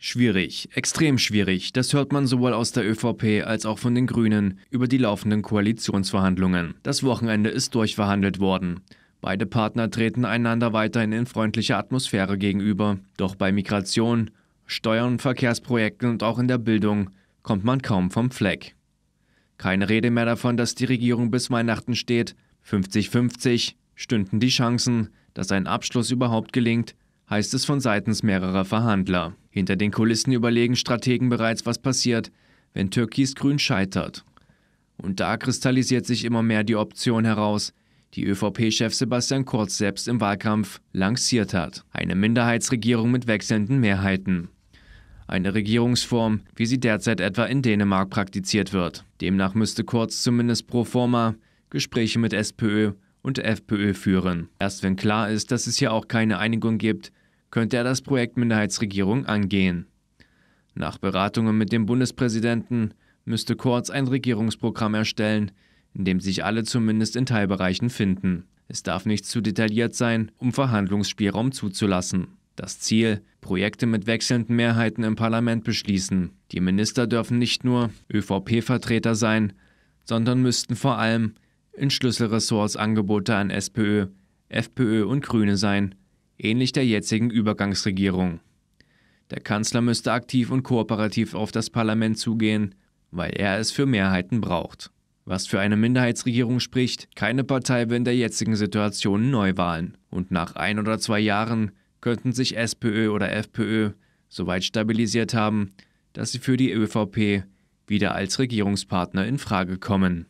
Schwierig, extrem schwierig, das hört man sowohl aus der ÖVP als auch von den Grünen über die laufenden Koalitionsverhandlungen. Das Wochenende ist durchverhandelt worden. Beide Partner treten einander weiterhin in freundlicher Atmosphäre gegenüber. Doch bei Migration, Steuern, Verkehrsprojekten und auch in der Bildung kommt man kaum vom Fleck. Keine Rede mehr davon, dass die Regierung bis Weihnachten steht. 50-50 stünden die Chancen, dass ein Abschluss überhaupt gelingt, heißt es von seitens mehrerer Verhandler. Hinter den Kulissen überlegen Strategen bereits, was passiert, wenn Türkis-Grün scheitert. Und da kristallisiert sich immer mehr die Option heraus, die ÖVP-Chef Sebastian Kurz selbst im Wahlkampf lanciert hat. Eine Minderheitsregierung mit wechselnden Mehrheiten. Eine Regierungsform, wie sie derzeit etwa in Dänemark praktiziert wird. Demnach müsste Kurz zumindest pro forma Gespräche mit SPÖ und FPÖ führen. Erst wenn klar ist, dass es hier auch keine Einigung gibt, könnte er das Projekt Minderheitsregierung angehen. Nach Beratungen mit dem Bundespräsidenten müsste Kurz ein Regierungsprogramm erstellen, in dem sich alle zumindest in Teilbereichen finden. Es darf nicht zu detailliert sein, um Verhandlungsspielraum zuzulassen. Das Ziel, Projekte mit wechselnden Mehrheiten im Parlament beschließen. Die Minister dürfen nicht nur ÖVP-Vertreter sein, sondern müssten vor allem in Schlüsselressorts Angebote an SPÖ, FPÖ und Grüne sein, ähnlich der jetzigen Übergangsregierung. Der Kanzler müsste aktiv und kooperativ auf das Parlament zugehen, weil er es für Mehrheiten braucht. Was für eine Minderheitsregierung spricht, keine Partei will in der jetzigen Situation Neuwahlen. Und nach ein oder zwei Jahren könnten sich SPÖ oder FPÖ so weit stabilisiert haben, dass sie für die ÖVP wieder als Regierungspartner in Frage kommen.